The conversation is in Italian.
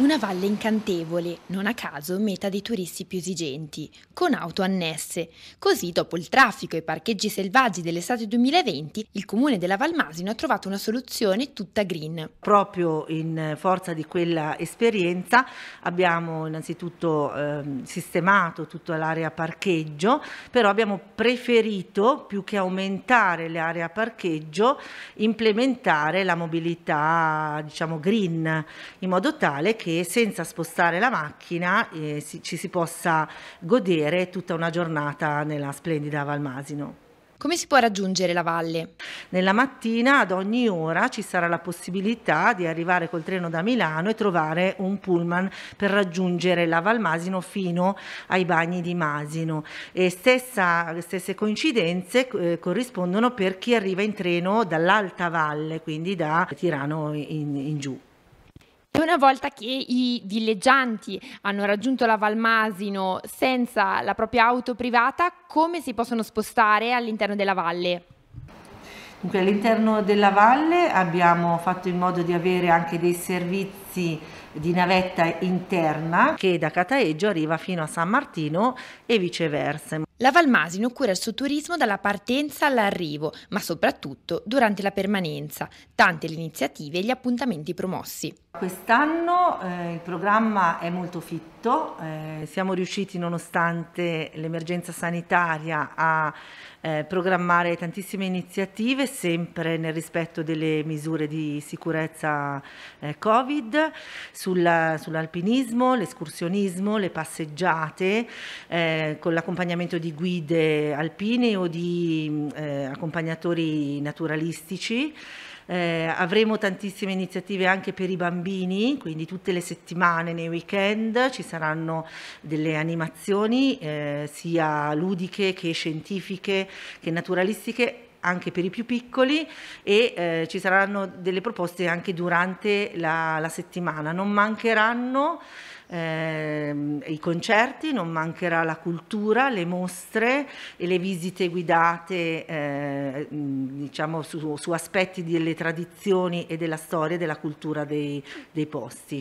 Una valle incantevole, non a caso meta dei turisti più esigenti, con auto annesse. Così, dopo il traffico e i parcheggi selvaggi dell'estate 2020, il comune della Valmasino ha trovato una soluzione tutta green. Proprio in forza di quella esperienza abbiamo innanzitutto eh, sistemato tutta l'area parcheggio, però abbiamo preferito, più che aumentare l'area parcheggio, implementare la mobilità diciamo green, in modo tale che che senza spostare la macchina eh, si, ci si possa godere tutta una giornata nella splendida Valmasino. Come si può raggiungere la valle? Nella mattina ad ogni ora ci sarà la possibilità di arrivare col treno da Milano e trovare un pullman per raggiungere la Valmasino fino ai bagni di Masino. E stessa, stesse coincidenze eh, corrispondono per chi arriva in treno dall'alta valle, quindi da Tirano in, in giù. E una volta che i villeggianti hanno raggiunto la Valmasino senza la propria auto privata, come si possono spostare all'interno della valle? Dunque, all'interno della valle abbiamo fatto in modo di avere anche dei servizi di navetta interna che da Cataeggio arriva fino a San Martino e viceversa. La Valmasino cura il suo turismo dalla partenza all'arrivo, ma soprattutto durante la permanenza, tante le iniziative e gli appuntamenti promossi. Quest'anno eh, il programma è molto fitto, eh, siamo riusciti nonostante l'emergenza sanitaria a eh, programmare tantissime iniziative, sempre nel rispetto delle misure di sicurezza eh, Covid, sul, sull'alpinismo, l'escursionismo, le passeggiate, eh, con l'accompagnamento di di guide alpine o di eh, accompagnatori naturalistici. Eh, avremo tantissime iniziative anche per i bambini, quindi tutte le settimane, nei weekend, ci saranno delle animazioni eh, sia ludiche che scientifiche che naturalistiche anche per i più piccoli e eh, ci saranno delle proposte anche durante la, la settimana. Non mancheranno eh, i concerti, non mancherà la cultura, le mostre e le visite guidate eh, mm, diciamo su, su, aspetti delle tradizioni e della storia e della cultura dei, dei posti.